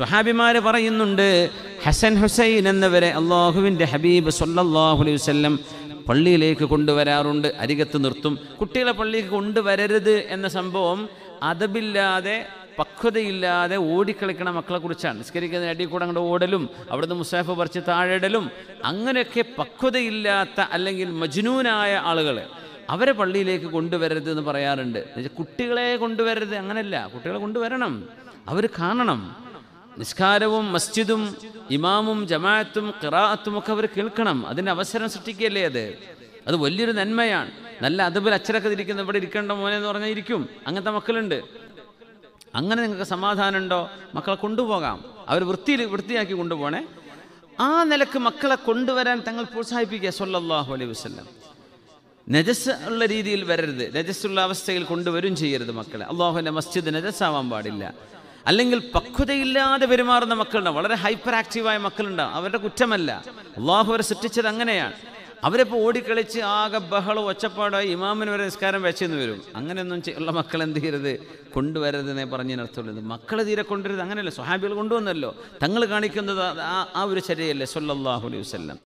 സ്വഹാബിമാര് പറയുന്നുണ്ട് ഹസൻ ഹുസൈൻ എന്നവരെ അള്ളാഹുവിൻ്റെ ഹബീബ് സൊല്ലാഹു അലൈഹി വല്ലം പള്ളിയിലേക്ക് കൊണ്ടുവരാറുണ്ട് അരികത്ത് നിർത്തും കുട്ടികളെ പള്ളിയിലേക്ക് കൊണ്ടുവരരുത് എന്ന സംഭവം അതബില്ലാതെ പക്വതയില്ലാതെ ഓടിക്കളിക്കണ മക്കളെ കുറിച്ചാണ് നിസ്കരിക്കുന്ന അടി കൂടെ അങ്ങോട്ട് ഓടലും അവിടുന്ന് മുസാഫ് പറിച്ച് താഴെടലും അങ്ങനെയൊക്കെ പക്വതയില്ലാത്ത അല്ലെങ്കിൽ മജ്നൂനായ ആളുകൾ അവരെ പള്ളിയിലേക്ക് കൊണ്ടുവരരുത് എന്ന് പറയാറുണ്ട് കുട്ടികളെ കൊണ്ടുവരരുത് അങ്ങനെയല്ല കുട്ടികളെ കൊണ്ടുവരണം അവർ കാണണം നിസ്കാരവും മസ്ജിദും ഇമാമും ജമാഅത്തും ഖിറാഅത്തും ഒക്കെ അവർ കേൾക്കണം അതിൻ്റെ അവസരം സൃഷ്ടിക്കുകയല്ലേ അത് അത് വലിയൊരു നന്മയാണ് നല്ല അതുപോലെ അച്ചടക്കത്തിൽ ഇരിക്കുന്ന ഇവിടെ ഇരിക്കേണ്ട മോനെ എന്ന് പറഞ്ഞാൽ ഇരിക്കും അങ്ങനത്തെ മക്കളുണ്ട് അങ്ങനെ നിങ്ങൾക്ക് സമാധാനമുണ്ടോ മക്കളെ കൊണ്ടുപോകാം അവർ വൃത്തിയിൽ വൃത്തിയാക്കി കൊണ്ടുപോകണേ ആ നിലക്ക് മക്കളെ കൊണ്ടുവരാൻ തങ്ങൾ പ്രോത്സാഹിപ്പിക്കുക സൊല്ലാഹു അലൈഹി വസ്ലം നജസ് ഉള്ള രീതിയിൽ വരരുത് നജസ് ഉള്ള അവസ്ഥയിൽ കൊണ്ടുവരും ചെയ്യരുത് മക്കളെ അള്ളാഹുവിൻ്റെ മസ്ജിദ് ആവാൻ പാടില്ല അല്ലെങ്കിൽ പക്വതയില്ലാതെ പെരുമാറുന്ന മക്കളുണ്ട് വളരെ ഹൈപ്പർ ആക്റ്റീവായ മക്കളുണ്ട് അവരുടെ കുറ്റമല്ല അള്ളാഹു അവരെ സൃഷ്ടിച്ചത് അങ്ങനെയാണ് അവരിപ്പോൾ ഓടിക്കളിച്ച് ആകെ ബഹളം ഒച്ചപ്പാടായി ഇമാമിന് വരെ നിസ്കാരം വെച്ചെന്ന് വരും അങ്ങനെയൊന്നും ഉള്ള മക്കൾ എന്ത് ചെയ്യരുത് പറഞ്ഞു പറഞ്ഞതിനർത്ഥമുള്ളത് മക്കൾ തീരെ കൊണ്ടുവരുത് അങ്ങനെയല്ല സ്വഹാബികൾ കൊണ്ടുവന്നല്ലോ തങ്ങൾ കാണിക്കുന്നത് ആ ഒരു ചര്യയല്ലേ സൊല്ലാഹുലി അലൈഹി